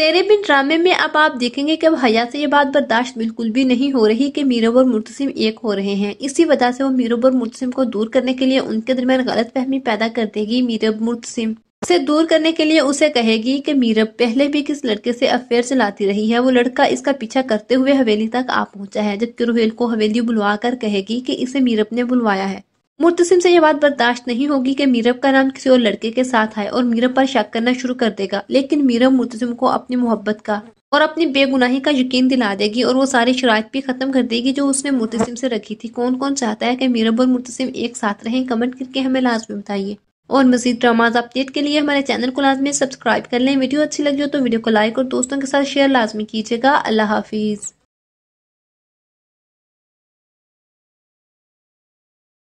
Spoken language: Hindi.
तेरे बिन ड्रामे में अब आप देखेंगे कि अब हया से ये बात बर्दाश्त बिल्कुल भी नहीं हो रही कि मीरब और मुर्तसिम एक हो रहे हैं इसी वजह से वो मीरब और मुर्तसिम को दूर करने के लिए उनके दरमियान गलत फहमी पैदा कर देगी मीरब मुर्तसिम उसे दूर करने के लिए उसे कहेगी कि मीरब पहले भी किस लड़के से अफेयर चलाती रही है वो लड़का इसका पीछा करते हुए हवेली तक आ पहुंचा है जबकि रोहेल को हवेली बुलवा कर कहेगी कि इसे मीरब ने बुलवाया है मुर्तसिम से यह बात बर्दाश्त नहीं होगी कि मीरब का नाम किसी और लड़के के साथ आए और मीरब पर शक करना शुरू कर देगा लेकिन मीरब मुर्तसिम को अपनी मोहब्बत का और अपनी बेगुनाही का यकीन दिला देगी और वो सारी शरात भी खत्म कर देगी जो उसने मुर्तसिम से रखी थी कौन कौन चाहता है कि मीरब और मुर्तसिम एक साथ रहें कमेंट करके हमें लाजमी बताइए और मजीद ड्रामाज अपडेट के लिए हमारे चैनल को लाजमी सब्सक्राइब कर लें वीडियो अच्छी लगी हो तो वीडियो को लाइक और दोस्तों के साथ शेयर लाजमी कीजिएगा अल्लाह हाफिज़